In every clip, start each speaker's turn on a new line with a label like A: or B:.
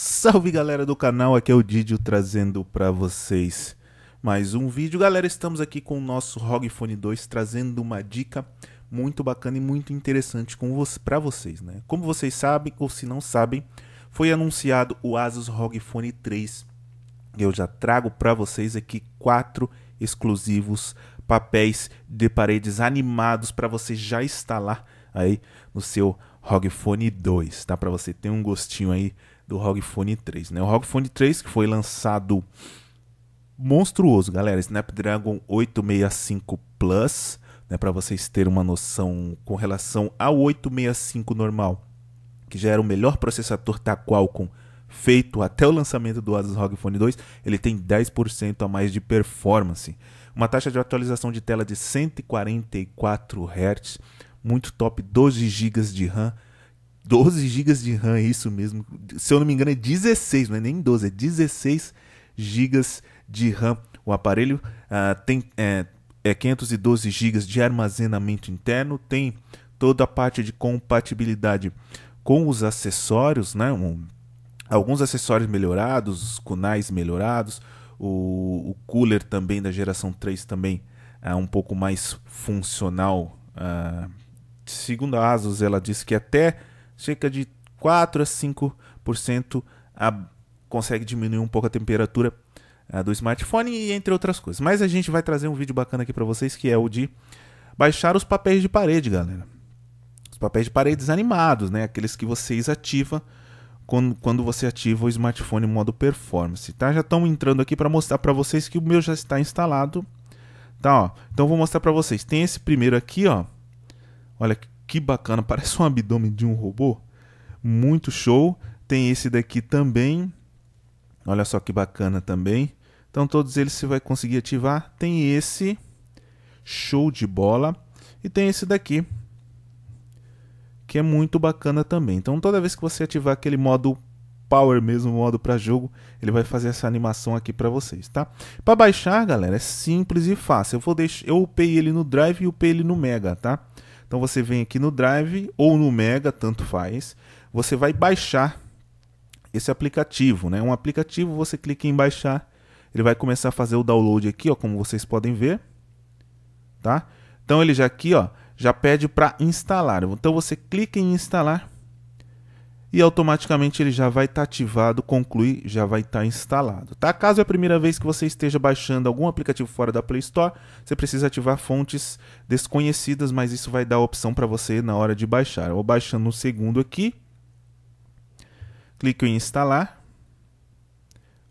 A: Salve galera do canal, aqui é o Didio trazendo para vocês mais um vídeo. Galera, estamos aqui com o nosso ROG Phone 2 trazendo uma dica muito bacana e muito interessante para vocês. Né? Como vocês sabem ou se não sabem, foi anunciado o Asus ROG Phone 3. Eu já trago para vocês aqui quatro exclusivos papéis de paredes animados para você já instalar aí no seu ROG Phone 2, tá? Para você ter um gostinho aí do ROG Phone 3, né? O ROG Phone 3 que foi lançado monstruoso, galera, Snapdragon 865 Plus, né, para vocês terem uma noção com relação ao 865 normal, que já era o melhor processador da Qualcomm feito até o lançamento do Asus ROG Phone 2, ele tem 10% a mais de performance. Uma taxa de atualização de tela de 144 Hz, muito top, 12 GB de RAM 12 GB de RAM, é isso mesmo. Se eu não me engano, é 16, não é nem 12, é 16 GB de RAM. O aparelho uh, tem é, é 512 GB de armazenamento interno, tem toda a parte de compatibilidade com os acessórios, né? Um, alguns acessórios melhorados, os cunais melhorados, o, o cooler também da geração 3 também é um pouco mais funcional. Uh, segundo a Asus, ela disse que até cerca de 4 a 5% a, consegue diminuir um pouco a temperatura a, do smartphone e entre outras coisas. Mas a gente vai trazer um vídeo bacana aqui para vocês que é o de baixar os papéis de parede, galera. Os papéis de paredes animados, né? Aqueles que vocês ativam quando, quando você ativa o smartphone em modo performance, tá? Já estão entrando aqui para mostrar para vocês que o meu já está instalado, tá? Ó. Então vou mostrar para vocês. Tem esse primeiro aqui, ó. Olha que bacana, parece um abdômen de um robô. Muito show. Tem esse daqui também. Olha só que bacana também. Então todos eles você vai conseguir ativar. Tem esse show de bola e tem esse daqui que é muito bacana também. Então toda vez que você ativar aquele modo power mesmo, modo para jogo, ele vai fazer essa animação aqui para vocês, tá? Para baixar, galera, é simples e fácil. Eu vou deixar, eu upei ele no Drive e upei ele no Mega, tá? Então você vem aqui no Drive ou no Mega, tanto faz. Você vai baixar esse aplicativo, né? Um aplicativo, você clica em baixar, ele vai começar a fazer o download aqui, ó, como vocês podem ver, tá? Então ele já aqui, ó, já pede para instalar. Então você clica em instalar e automaticamente ele já vai estar tá ativado, concluir, já vai estar tá instalado. Tá? Caso é a primeira vez que você esteja baixando algum aplicativo fora da Play Store, você precisa ativar fontes desconhecidas, mas isso vai dar a opção para você na hora de baixar. Eu vou baixando no um segundo aqui, clico em instalar,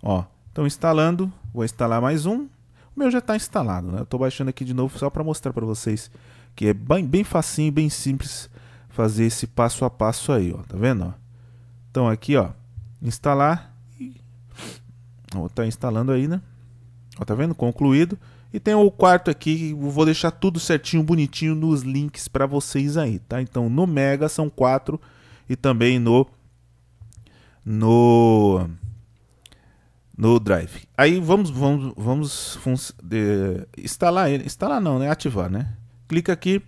A: ó, estão instalando, vou instalar mais um, o meu já está instalado, né? estou baixando aqui de novo só para mostrar para vocês que é bem, bem facinho, bem simples fazer esse passo a passo aí, ó, tá vendo? Ó? Então aqui, ó, instalar. Ó, tá instalando aí, né? Ó, tá vendo? Concluído. E tem o quarto aqui, vou deixar tudo certinho, bonitinho nos links para vocês aí, tá? Então no Mega são quatro e também no no no Drive. Aí vamos vamos vamos de, instalar ele, instalar não, né? Ativar, né? Clica aqui,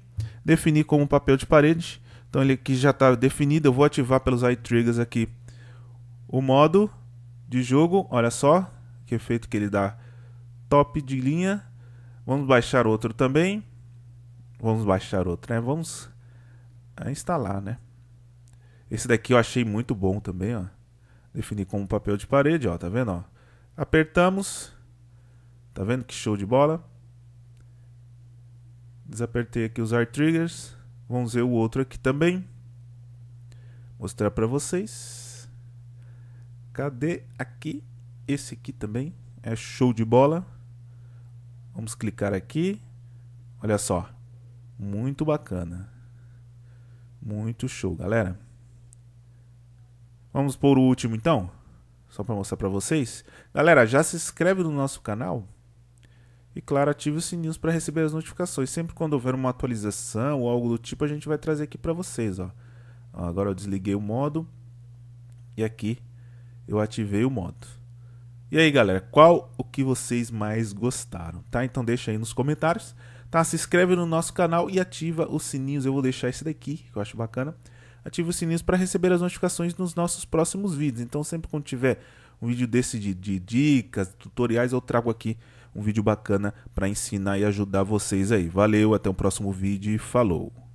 A: definir como papel de parede então ele aqui já está definido, eu vou ativar pelos eye triggers aqui o modo de jogo, olha só que efeito que ele dá, top de linha. Vamos baixar outro também. Vamos baixar outro, né? Vamos ah, instalar, né? Esse daqui eu achei muito bom também, ó. Definir como papel de parede, ó, tá vendo, ó? Apertamos. Tá vendo que show de bola? Desapertei aqui os art triggers. Vamos ver o outro aqui também. Mostrar para vocês. Cadê aqui? Esse aqui também é show de bola. Vamos clicar aqui. Olha só. Muito bacana. Muito show, galera. Vamos por o último então, só para mostrar para vocês. Galera, já se inscreve no nosso canal e claro, ative os sininhos para receber as notificações. Sempre quando houver uma atualização ou algo do tipo, a gente vai trazer aqui para vocês. Ó. Agora eu desliguei o modo e aqui eu ativei o modo. E aí, galera, qual o que vocês mais gostaram? Tá? Então deixa aí nos comentários. Tá? Se inscreve no nosso canal e ativa os sininhos. Eu vou deixar esse daqui, que eu acho bacana. ative os sininhos para receber as notificações nos nossos próximos vídeos. Então sempre quando tiver um vídeo desse de, de dicas, tutoriais, eu trago aqui um vídeo bacana para ensinar e ajudar vocês aí. Valeu, até o próximo vídeo e falou!